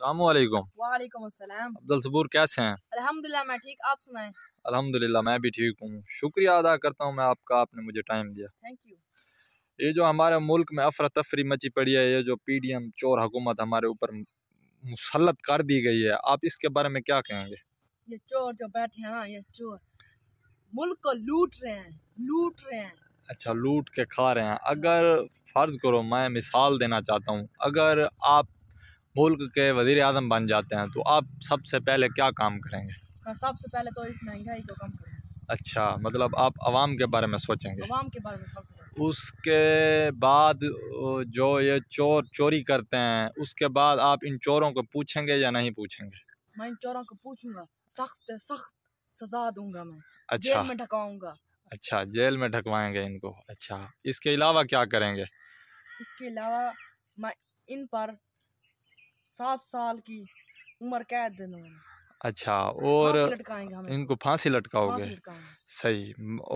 वालेकुम वालेकुम अब्दुल सबूर कैसे हैं अल्हम्दुलिल्लाह मैं ठीक आप सुनाएं अल्हम्दुलिल्लाह मैं भी ठीक हूँ शुक्रिया अदा करता हूँ मैं आपका आपने मुझे टाइम दिया थैंक यू ये जो हमारे मुल्क में अफरा तफरी मची पड़ी है ये जो पी डी एम चोर हुकूमत हमारे ऊपर मुसलत कर दी गई है आप इसके बारे में क्या कहेंगे ये चोर जो बैठे हैं ना ये चोर मुल्क को लूट रहे हैं लूट रहे हैं अच्छा लूट के खा रहे हैं अगर फ़र्ज़ करो मैं मिसाल देना चाहता हूँ अगर आप मुल्क के वजीर अजम बन जाते हैं तो आप सबसे पहले क्या काम करेंगे सबसे पहले तो इस महंगाई को कम करेंगे अच्छा मतलब आप आवाम के बारे में सोचेंगे आवाम के बारे में सोचेंगे उसके बाद जो ये चोर चोरी करते हैं उसके बाद आप इन चोरों को पूछेंगे या नहीं पूछेंगे मैं इन चोरों को पूछूंगा सख्त सख्त सजा दूंगा मैं अच्छा जेल में ढकाऊंगा अच्छा जेल में ढकवाएंगे इनको अच्छा इसके अलावा क्या करेंगे इसके अलावा मैं इन पर सात साल की उम्र कैद देने अच्छा और इनको फांसी लटकाओगे सही